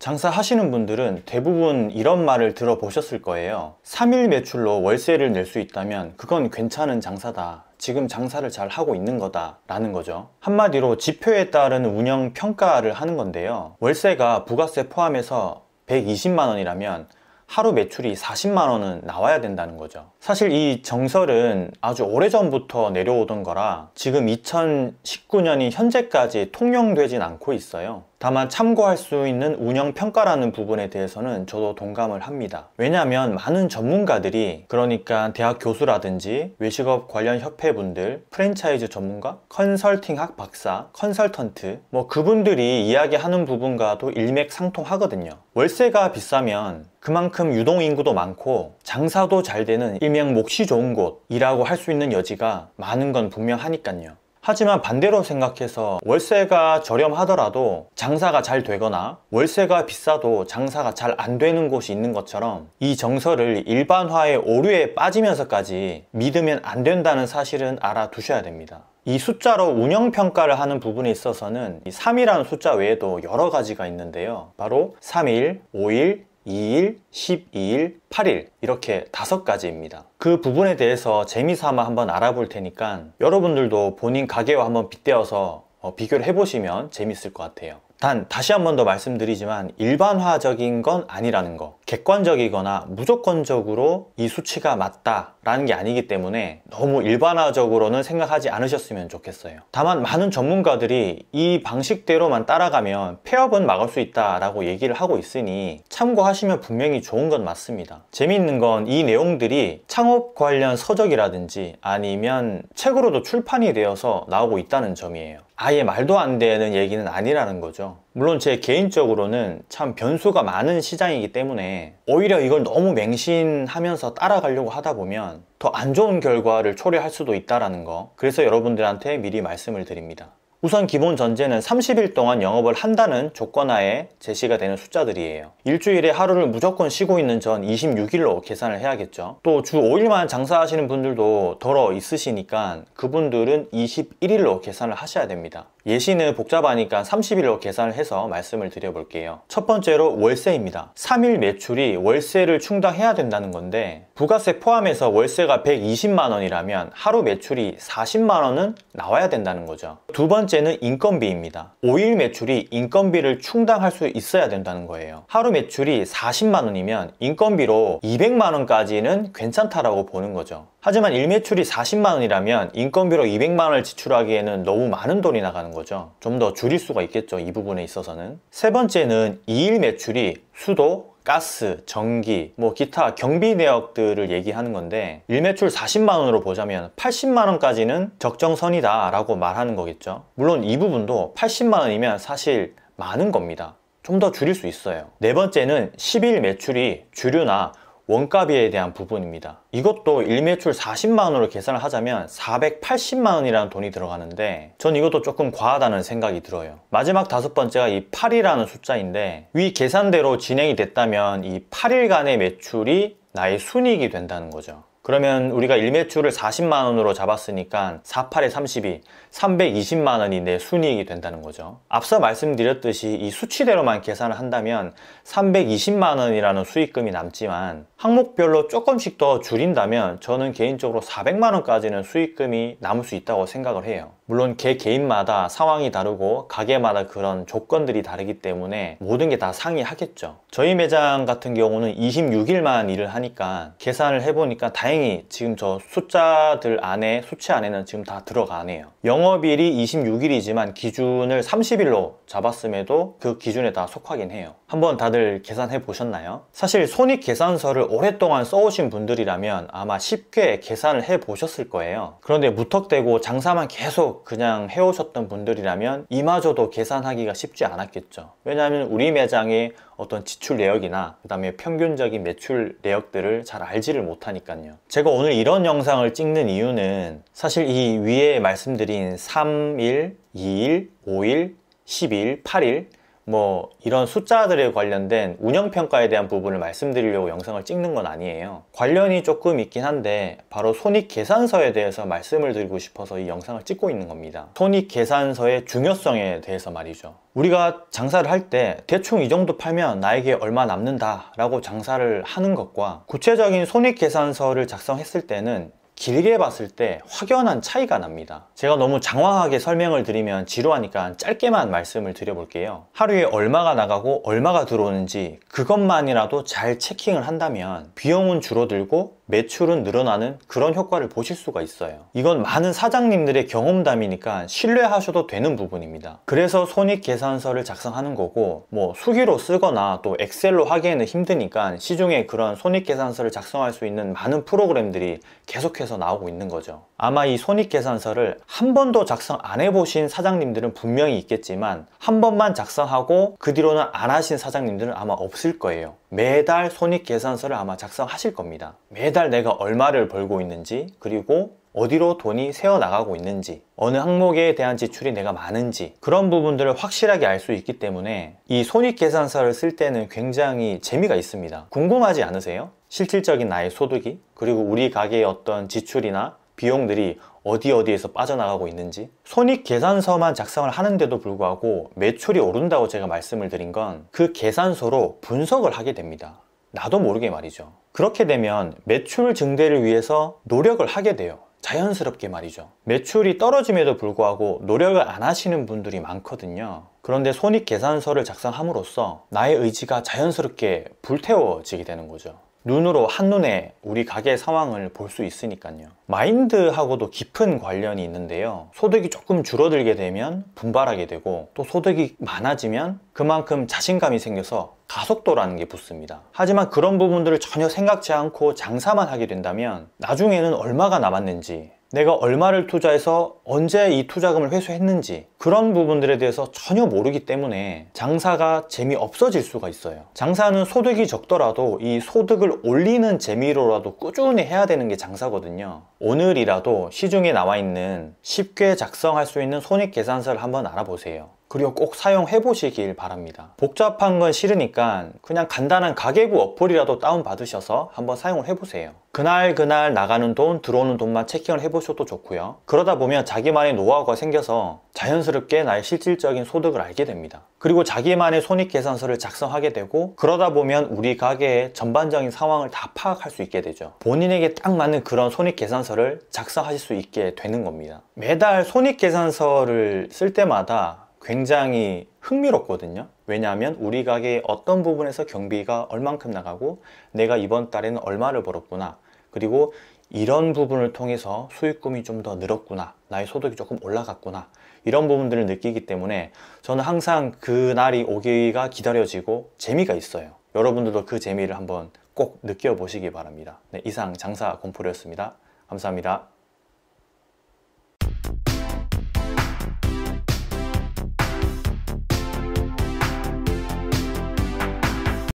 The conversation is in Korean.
장사하시는 분들은 대부분 이런 말을 들어보셨을 거예요 3일 매출로 월세를 낼 수 있다면 그건 괜찮은 장사다 지금 장사를 잘 하고 있는 거다 라는 거죠 한마디로 지표에 따른 운영 평가를 하는 건데요 월세가 부가세 포함해서 120만원이라면 하루 매출이 40만원은 나와야 된다는 거죠 사실 이 정설은 아주 오래전부터 내려오던 거라 지금 2019년이 현재까지 통용되진 않고 있어요 다만 참고할 수 있는 운영 평가라는 부분에 대해서는 저도 동감을 합니다. 왜냐하면 많은 전문가들이 그러니까 대학 교수라든지 외식업 관련 협회분들, 프랜차이즈 전문가, 컨설팅학 박사, 컨설턴트 뭐 그분들이 이야기하는 부분과도 일맥상통하거든요. 월세가 비싸면 그만큼 유동인구도 많고 장사도 잘 되는 일명 몫이 좋은 곳이라고 할 수 있는 여지가 많은 건 분명하니까요. 하지만 반대로 생각해서 월세가 저렴하더라도 장사가 잘 되거나 월세가 비싸도 장사가 잘 안 되는 곳이 있는 것처럼 이 정서를 일반화의 오류에 빠지면서까지 믿으면 안 된다는 사실은 알아두셔야 됩니다. 이 숫자로 운영평가를 하는 부분에 있어서는 3이라는 숫자 외에도 여러 가지가 있는데요. 바로 3일, 5일, 2일, 12일, 8일 이렇게 다섯 가지입니다. 그 부분에 대해서 재미삼아 한번 알아볼 테니까 여러분들도 본인 가게와 한번 빗대어서 어, 비교를 해보시면 재밌을 것 같아요. 단 다시 한 번 더 말씀드리지만 일반화적인 건 아니라는 거 객관적이거나 무조건적으로 이 수치가 맞다 라는 게 아니기 때문에 너무 일반화적으로는 생각하지 않으셨으면 좋겠어요 다만 많은 전문가들이 이 방식대로만 따라가면 폐업은 막을 수 있다 라고 얘기를 하고 있으니 참고하시면 분명히 좋은 건 맞습니다 재미있는 건 이 내용들이 창업 관련 서적이라든지 아니면 책으로도 출판이 되어서 나오고 있다는 점이에요 아예 말도 안 되는 얘기는 아니라는 거죠 물론 제 개인적으로는 참 변수가 많은 시장이기 때문에 오히려 이걸 너무 맹신하면서 따라가려고 하다 보면 더 안 좋은 결과를 초래할 수도 있다는 거 그래서 여러분들한테 미리 말씀을 드립니다 우선 기본 전제는 30일 동안 영업을 한다는 조건하에 제시가 되는 숫자들이에요. 일주일에 하루를 무조건 쉬고 있는 전 26일로 계산을 해야겠죠. 또 주 5일만 장사하시는 분들도 덜어 있으시니까 그분들은 21일로 계산을 하셔야 됩니다. 예시는 복잡하니까 30일로 계산을 해서 말씀을 드려볼게요 첫 번째로 월세입니다 3일 매출이 월세를 충당해야 된다는 건데 부가세 포함해서 월세가 120만원이라면 하루 매출이 40만원은 나와야 된다는 거죠 두 번째는 인건비입니다 5일 매출이 인건비를 충당할 수 있어야 된다는 거예요 하루 매출이 40만원이면 인건비로 200만원까지는 괜찮다라고 보는 거죠 하지만 1매출이 40만원이라면 인건비로 200만원을 지출하기에는 너무 많은 돈이 나가는 된다는 거죠. 좀 더 줄일 수가 있겠죠. 이 부분에 있어서는. 세 번째는 2일 매출이 수도, 가스, 전기, 뭐 기타 경비 내역들을 얘기하는 건데 일매출 40만 원으로 보자면 80만 원까지는 적정선이다 라고 말하는 거겠죠. 물론 이 부분도 80만 원이면 사실 많은 겁니다. 좀 더 줄일 수 있어요. 네 번째는 10일 매출이 주류나 원가비에 대한 부분입니다. 이것도 일매출 40만원으로 계산을 하자면 480만원이라는 돈이 들어가는데 전 이것도 조금 과하다는 생각이 들어요. 마지막 다섯 번째가 이 8이라는 숫자인데 위 계산대로 진행이 됐다면 이 8일간의 매출이 나의 순이익이 된다는 거죠. 그러면 우리가 일매출을 40만원으로 잡았으니까 48에 32, 320만원이 내 순이익이 된다는 거죠. 앞서 말씀드렸듯이 이 수치대로만 계산을 한다면 320만원이라는 수익금이 남지만 항목별로 조금씩 더 줄인다면 저는 개인적으로 400만 원까지는 수익금이 남을 수 있다고 생각을 해요. 물론 개 개인마다 상황이 다르고 가게마다 그런 조건들이 다르기 때문에 모든 게 다 상이하겠죠. 저희 매장 같은 경우는 26일만 일을 하니까 계산을 해보니까 다행히 지금 저 숫자들 안에 수치 안에는 지금 다 들어가네요. 영업일이 26일이지만 기준을 30일로 잡았음에도 그 기준에 다 속하긴 해요. 한번 다들 계산해 보셨나요? 사실 손익 계산서를 오랫동안 써오신 분들이라면 아마 쉽게 계산을 해 보셨을 거예요 그런데 무턱대고 장사만 계속 그냥 해오셨던 분들이라면 이마저도 계산하기가 쉽지 않았겠죠 왜냐하면 우리 매장의 어떤 지출 내역이나 그 다음에 평균적인 매출 내역들을 잘 알지를 못하니까요 제가 오늘 이런 영상을 찍는 이유는 사실 이 위에 말씀드린 3일, 2일, 5일, 10일, 8일 뭐 이런 숫자들에 관련된 운영평가에 대한 부분을 말씀드리려고 영상을 찍는 건 아니에요 관련이 조금 있긴 한데 바로 손익계산서에 대해서 말씀을 드리고 싶어서 이 영상을 찍고 있는 겁니다 손익계산서의 중요성에 대해서 말이죠 우리가 장사를 할 때 대충 이 정도 팔면 나에게 얼마 남는다 라고 장사를 하는 것과 구체적인 손익계산서를 작성했을 때는 길게 봤을 때 확연한 차이가 납니다 제가 너무 장황하게 설명을 드리면 지루하니까 짧게만 말씀을 드려볼게요 하루에 얼마가 나가고 얼마가 들어오는지 그것만이라도 잘 체킹을 한다면 비용은 줄어들고 매출은 늘어나는 그런 효과를 보실 수가 있어요 이건 많은 사장님들의 경험담이니까 신뢰하셔도 되는 부분입니다 그래서 손익계산서를 작성하는 거고 뭐 수기로 쓰거나 또 엑셀로 하기에는 힘드니까 시중에 그런 손익계산서를 작성할 수 있는 많은 프로그램들이 계속해서 나오고 있는 거죠 아마 이 손익계산서를 한 번도 작성 안 해보신 사장님들은 분명히 있겠지만 한 번만 작성하고 그 뒤로는 안 하신 사장님들은 아마 없을 거예요 매달 손익계산서를 아마 작성하실 겁니다 매달 내가 얼마를 벌고 있는지 그리고 어디로 돈이 새어나가고 있는지 어느 항목에 대한 지출이 내가 많은지 그런 부분들을 확실하게 알 수 있기 때문에 이 손익계산서를 쓸 때는 굉장히 재미가 있습니다 궁금하지 않으세요? 실질적인 나의 소득이 그리고 우리 가게의 어떤 지출이나 비용들이 어디 어디에서 빠져나가고 있는지 손익 계산서만 작성을 하는데도 불구하고 매출이 오른다고 제가 말씀을 드린 건 그 계산서로 분석을 하게 됩니다 나도 모르게 말이죠 그렇게 되면 매출 증대를 위해서 노력을 하게 돼요 자연스럽게 말이죠 매출이 떨어짐에도 불구하고 노력을 안 하시는 분들이 많거든요 그런데 손익 계산서를 작성함으로써 나의 의지가 자연스럽게 불태워지게 되는 거죠 눈으로 한눈에 우리 가게 상황을 볼 수 있으니까요 마인드하고도 깊은 관련이 있는데요 소득이 조금 줄어들게 되면 분발하게 되고 또 소득이 많아지면 그만큼 자신감이 생겨서 가속도라는 게 붙습니다 하지만 그런 부분들을 전혀 생각지 않고 장사만 하게 된다면 나중에는 얼마가 남았는지 내가 얼마를 투자해서 언제 이 투자금을 회수했는지 그런 부분들에 대해서 전혀 모르기 때문에 장사가 재미없어질 수가 있어요 장사는 소득이 적더라도 이 소득을 올리는 재미로라도 꾸준히 해야 되는 게 장사거든요 오늘이라도 시중에 나와 있는 쉽게 작성할 수 있는 손익계산서를 한번 알아보세요 그리고 꼭 사용해 보시길 바랍니다 복잡한 건 싫으니까 그냥 간단한 가계부 어플이라도 다운받으셔서 한번 사용을 해보세요 그날 그날 나가는 돈 들어오는 돈만 체킹을 해보셔도 좋고요 그러다 보면 자기만의 노하우가 생겨서 자연스럽게 나의 실질적인 소득을 알게 됩니다 그리고 자기만의 손익계산서를 작성하게 되고 그러다 보면 우리 가게의 전반적인 상황을 다 파악할 수 있게 되죠 본인에게 딱 맞는 그런 손익계산서를 작성하실 수 있게 되는 겁니다 매달 손익계산서를 쓸 때마다 굉장히 흥미롭거든요 왜냐하면 우리 가게 의 어떤 부분에서 경비가 얼만큼 나가고 내가 이번 달에는 얼마를 벌었구나 그리고 이런 부분을 통해서 수익금이 좀 더 늘었구나 나의 소득이 조금 올라갔구나 이런 부분들을 느끼기 때문에 저는 항상 그날이 오기가 기다려지고 재미가 있어요 여러분들도 그 재미를 한번 꼭 느껴보시기 바랍니다 네, 이상 장사 공포였습니다 감사합니다